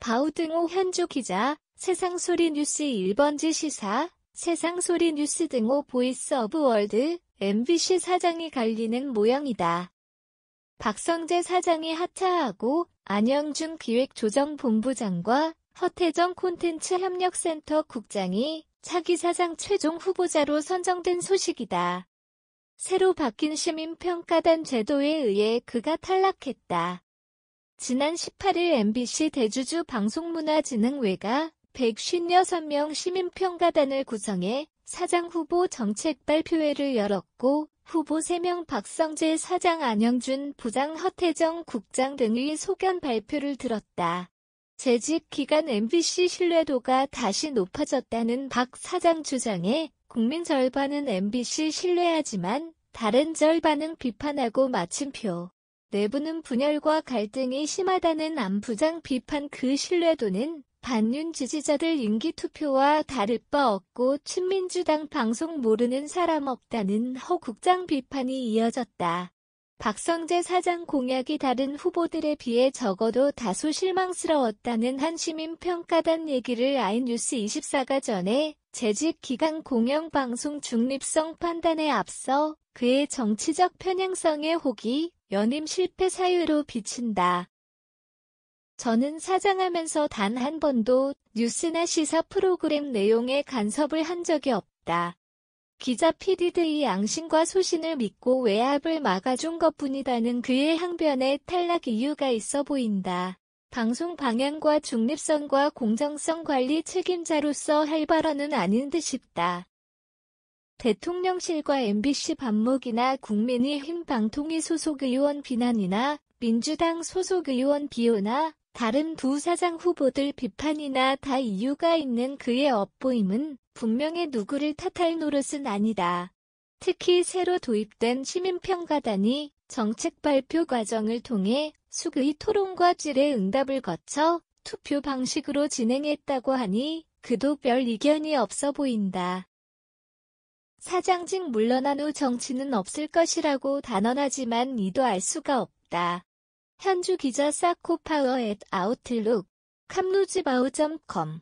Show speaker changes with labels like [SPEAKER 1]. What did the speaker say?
[SPEAKER 1] 바우등호 현주 기자, 세상소리 뉴스 1번지 시사, 세상소리 뉴스 등호 보이스 오브 월드, MBC 사장이 갈리는 모양이다. 박성재 사장이 하차하고 안영준 기획조정본부장과 허태정 콘텐츠 협력센터 국장이 차기 사장 최종 후보자로 선정된 소식이다. 새로 바뀐 시민평가단 제도에 의해 그가 탈락했다. 지난 18일 MBC 대주주 방송문화진흥회가 156명 시민평가단을 구성해 사장 후보 정책 발표회를 열었고 후보 3명 박성재 사장 안영준 부장 허태정 국장 등의 소견 발표를 들었다. 재직 기간 MBC 신뢰도가 다시 높아졌다는 박 사장 주장에 국민 절반은 MBC 신뢰하지만 다른 절반은 비판하고 마침표. 내부는 분열과 갈등이 심하다는 안부장 비판 그 신뢰도는 반윤 지지자들 인기투표와 다를 바 없고 친민주당 방송 모르는 사람 없다는 허 국장 비판이 이어졌다. 박성재 사장 공약이 다른 후보들에 비해 적어도 다소 실망스러웠다는 한 시민 평가단 얘기를 아이뉴스24가 전해 재직 기간 공영방송 중립성 판단에 앞서 그의 정치적 편향성의 혹이 연임 실패 사유로 비친다. 저는 사장하면서 단 한 번도 뉴스나 시사 프로그램 내용에 간섭을 한 적이 없다. 기자 PD들이 양심과 소신을 믿고 외압을 막아준 것뿐이다는 그의 항변에 탈락 이유가 있어 보인다. 방송 방향과 중립성과 공정성 관리 책임자로서 할 발언은 아닌 듯 싶다. 대통령실과 MBC 반목이나 국민의힘 방통위 소속 의원 비난이나 민주당 소속 의원 비호나 다른 두 사장 후보들 비판이나 다 이유가 있는 그의 업보임은 분명히 누구를 탓할 노릇은 아니다. 특히 새로 도입된 시민평가단이 정책 발표 과정을 통해 숙의 토론과 질의 응답을 거쳐 투표 방식으로 진행했다고 하니 그도 별 이견이 없어 보인다. 사장직 물러난 후 정치는 없을 것이라고 단언하지만 이도 알 수가 없다. 현주 기자 사코파워 앳 아웃룩 캄루지바우.com